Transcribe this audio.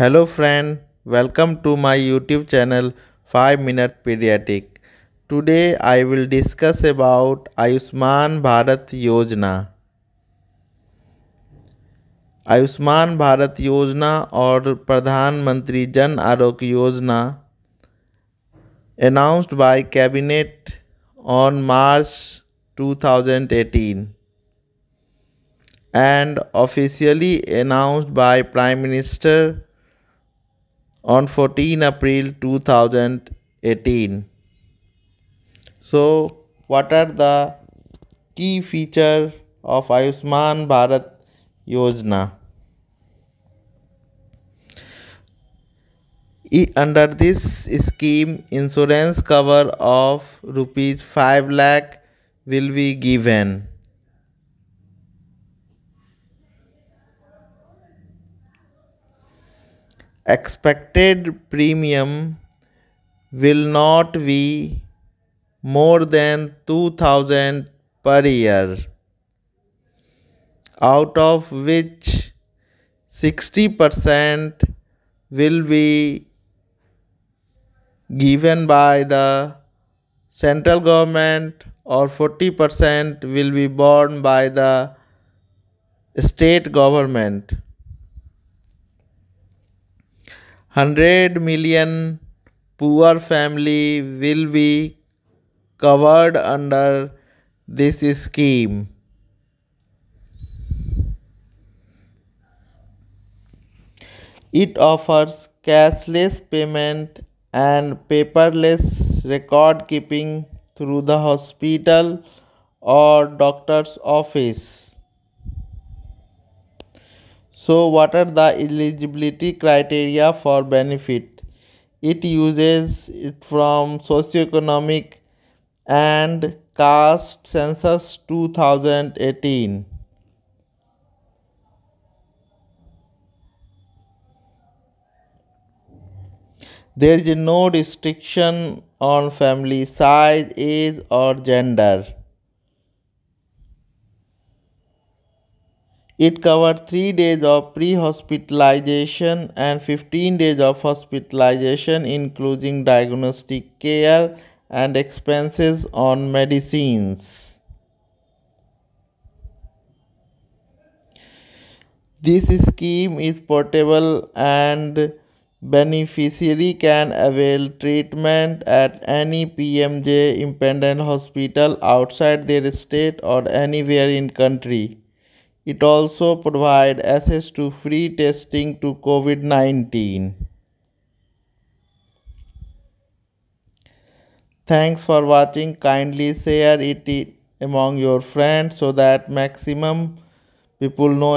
Hello friend welcome to my YouTube channel five minute pediatric today I will discuss about Ayushman Bharat Yojana Ayushman Bharat Yojana और Pradhan Mantri Jan Arogya Yojana announced by cabinet on March 2018 and officially announced by prime minister on 14 April 2018. So, what are the key feature of Ayushman Bharat Yojana? Under this scheme, insurance cover of rupees 5 lakh will be given. expected premium will not be more than 2000 per year out of which 60% will be given by the central government or 40% will be borne by the state government 100 million poor family will be covered under this scheme. It offers cashless payment and paperless record keeping through the hospital or doctor's office. So what are the eligibility criteria for benefit? It uses it from socioeconomic and caste census 2018. There is no restriction on family size, age or gender. It covered 3 days of pre-hospitalization and 15 days of hospitalization including diagnostic care and expenses on medicines. This scheme is portable and beneficiary can avail treatment at any PMJ independent hospital outside their state or anywhere in country. It also provides access to free testing to COVID-19. Thanks for watching. Kindly share it among your friends so that maximum people know